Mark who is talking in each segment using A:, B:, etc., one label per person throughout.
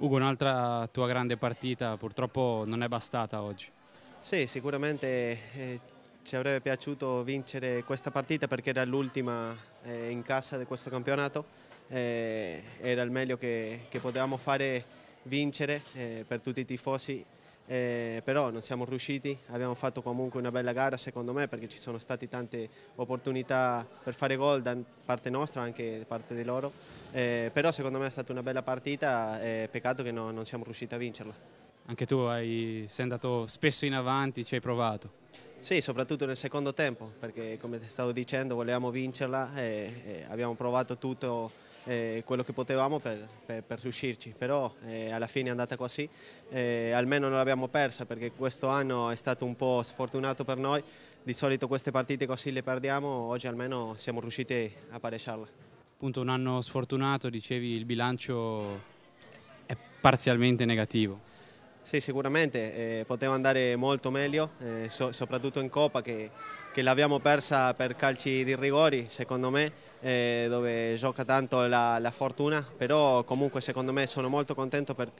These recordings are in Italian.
A: Ugo, un'altra tua grande partita purtroppo non è bastata oggi.
B: Sì, sicuramente eh, ci avrebbe piaciuto vincere questa partita perché era l'ultima eh, in casa di questo campionato, eh, era il meglio che, che potevamo fare vincere eh, per tutti i tifosi eh, però non siamo riusciti, abbiamo fatto comunque una bella gara secondo me perché ci sono state tante opportunità per fare gol da parte nostra anche da parte di loro, eh, però secondo me è stata una bella partita, eh, peccato che no, non siamo riusciti a vincerla.
A: Anche tu hai, sei andato spesso in avanti, ci hai provato.
B: Sì, soprattutto nel secondo tempo perché come stavo dicendo volevamo vincerla e, e abbiamo provato tutto eh, quello che potevamo per, per, per riuscirci, però eh, alla fine è andata così, eh, almeno non l'abbiamo persa perché questo anno è stato un po' sfortunato per noi, di solito queste partite così le perdiamo, oggi almeno siamo riusciti a pareggiarla.
A: Appunto un anno sfortunato, dicevi il bilancio è parzialmente negativo.
B: Sì, sicuramente eh, poteva andare molto meglio, eh, so, soprattutto in Coppa che, che l'abbiamo persa per calci di rigori, secondo me eh, dove gioca tanto la, la, fortuna, però comunque secondo me sono molto contento per,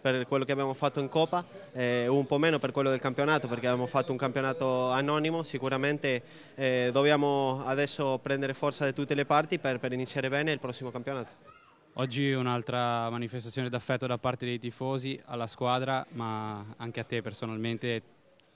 B: per quello che abbiamo fatto in Coppa, eh, un po' meno per quello del campionato perché abbiamo fatto un campionato anonimo, sicuramente eh, dobbiamo adesso prendere forza da tutte le parti per, per iniziare bene il prossimo campionato.
A: Oggi un'altra manifestazione d'affetto da parte dei tifosi alla squadra ma anche a te personalmente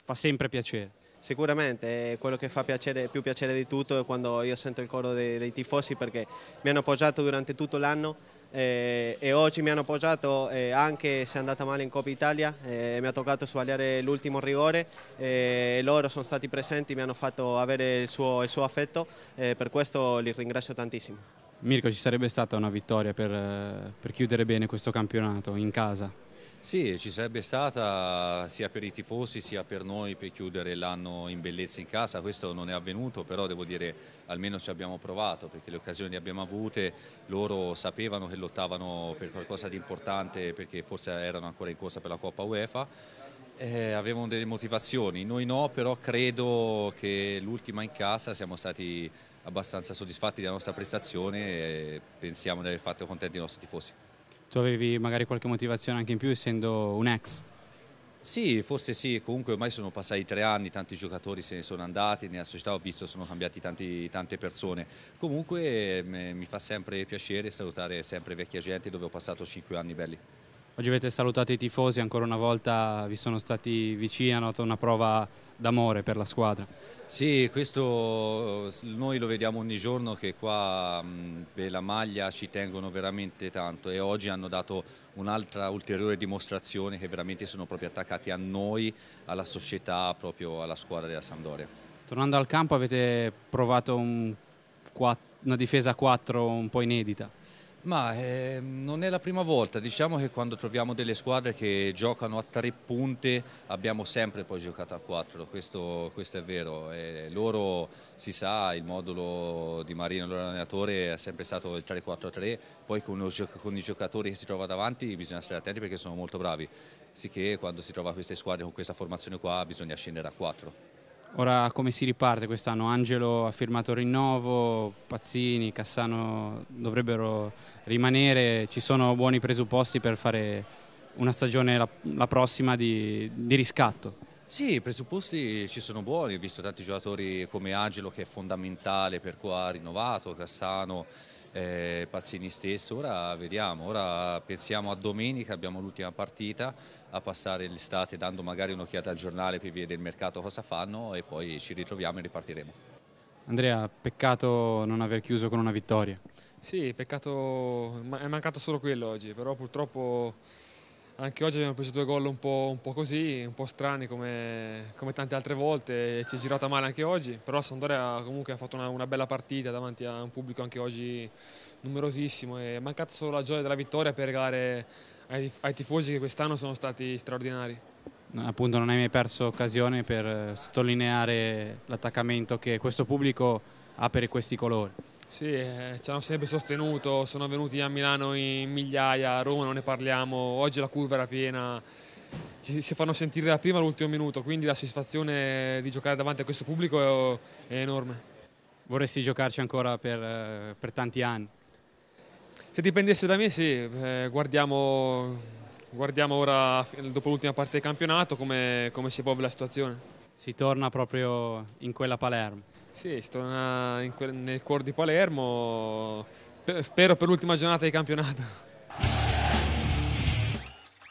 A: fa sempre piacere.
B: Sicuramente quello che fa piacere, più piacere di tutto è quando io sento il coro dei, dei tifosi perché mi hanno appoggiato durante tutto l'anno eh, e oggi mi hanno appoggiato eh, anche se è andata male in Coppa Italia, eh, mi ha toccato sbagliare l'ultimo rigore e eh, loro sono stati presenti, mi hanno fatto avere il suo, il suo affetto e eh, per questo li ringrazio tantissimo.
A: Mirko, ci sarebbe stata una vittoria per, eh, per chiudere bene questo campionato in casa?
C: Sì, ci sarebbe stata sia per i tifosi sia per noi per chiudere l'anno in bellezza in casa, questo non è avvenuto, però devo dire almeno ci abbiamo provato perché le occasioni le abbiamo avute, loro sapevano che lottavano per qualcosa di importante perché forse erano ancora in corsa per la Coppa UEFA. Eh, avevano delle motivazioni, noi no, però credo che l'ultima in casa siamo stati abbastanza soddisfatti della nostra prestazione e pensiamo di aver fatto contenti i nostri tifosi
A: tu avevi magari qualche motivazione anche in più essendo un ex.
C: Sì, forse sì, comunque ormai sono passati tre anni, tanti giocatori se ne sono andati, nella società ho visto sono cambiati tanti, tante persone, comunque mm, eh, mi fa sempre piacere salutare sempre vecchia gente dove ho passato cinque anni belli.
A: Oggi avete salutato i tifosi, ancora una volta vi sono stati vicini, hanno dato una prova d'amore per la squadra.
C: Sì, questo noi lo vediamo ogni giorno che qua per la maglia ci tengono veramente tanto e oggi hanno dato un'altra ulteriore dimostrazione che veramente sono proprio attaccati a noi, alla società, proprio alla squadra della Sampdoria.
A: Tornando al campo avete provato un, una difesa 4 un po' inedita.
C: Ma eh, non è la prima volta, diciamo che quando troviamo delle squadre che giocano a tre punte abbiamo sempre poi giocato a quattro, questo, questo è vero. E loro si sa, il modulo di Marino, l'allenatore, è sempre stato il 3-4-3, poi con, lo, con, i giocatori che si trovano davanti bisogna stare attenti perché sono molto bravi, sicché quando si trova queste squadre con questa formazione qua bisogna scendere a quattro.
A: Ora come si riparte quest'anno? Angelo ha firmato rinnovo, Pazzini, Cassano dovrebbero rimanere, ci sono buoni presupposti per fare una stagione la, la prossima di, di riscatto?
C: Sì, i presupposti ci sono buoni, ho visto tanti giocatori come Angelo che è fondamentale per qua ha rinnovato, Cassano eh, Pazzini stesso. Ora vediamo, ora pensiamo a domenica, abbiamo l'ultima partita, a passare l'estate dando magari un'occhiata al giornale per vedere il mercato cosa fanno e poi ci ritroviamo e ripartiremo.
A: Andrea, peccato non aver chiuso con una vittoria.
C: Sì, peccato, è mancato
D: solo quello oggi, però purtroppo anche oggi abbiamo preso due gol un po', un po così, un po' strani come, come, tante altre volte, ci è girata male anche oggi, però Sandoria comunque ha fatto una, una, bella partita davanti a un pubblico anche oggi numerosissimo e è mancata solo la gioia della vittoria per regalare ai, ai tifosi che quest'anno sono stati straordinari.
A: Appunto non hai mai perso occasione per eh, sottolineare l'attaccamento che questo pubblico ha per questi colori.
D: Sì, eh, ci hanno sempre sostenuto, sono venuti a Milano in migliaia, a Roma non ne parliamo, oggi la curva era piena, ci, si fanno sentire da prima all'ultimo minuto, quindi la soddisfazione di giocare davanti a questo pubblico è, è enorme. Vorresti giocarci ancora per, eh, per, tanti anni? Se dipendesse da me sì, eh, guardiamo, guardiamo, ora dopo l'ultima parte del campionato come, come si evolve la situazione si
A: torna proprio
D: in quella Palermo.
A: Sì, si torna
D: quel, nel cuore di Palermo, spero per l'ultima giornata di campionato.